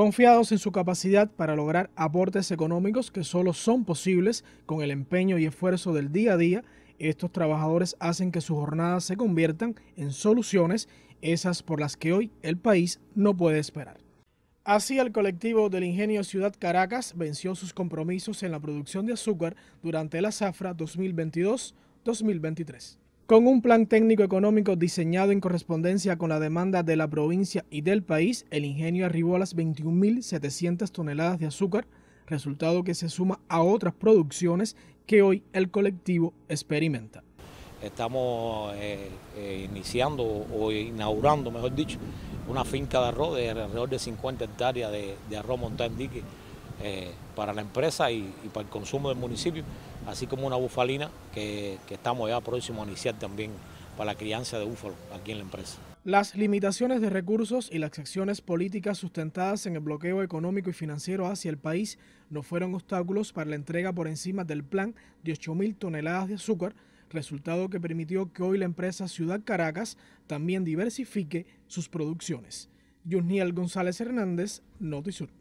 confiados en su capacidad para lograr aportes económicos que solo son posibles con el empeño y esfuerzo del día a día, estos trabajadores hacen que sus jornadas se conviertan en soluciones, esas por las que hoy el país no puede esperar. Así el colectivo del Ingenio Ciudad Caracas venció sus compromisos en la producción de azúcar durante la zafra 2022-2023 con un plan técnico económico diseñado en correspondencia con la demanda de la provincia y del país, el ingenio arribó a las 21.700 toneladas de azúcar, resultado que se suma a otras producciones que hoy el colectivo experimenta. Estamos eh, eh, iniciando o inaugurando, mejor dicho, una finca de arroz de alrededor de 50 hectáreas de, arroz Dique. Eh, para la empresa y, para el consumo del municipio, así como una bufalina que, estamos ya próximos a iniciar también para la crianza de búfalo aquí en la empresa. Las limitaciones de recursos y las acciones políticas sustentadas en el bloqueo económico y financiero hacia el país no fueron obstáculos para la entrega por encima del plan de 8.000 toneladas de azúcar, resultado que permitió que hoy la empresa Ciudad Caracas también diversifique sus producciones. Yusniel González Hernández, Notisur.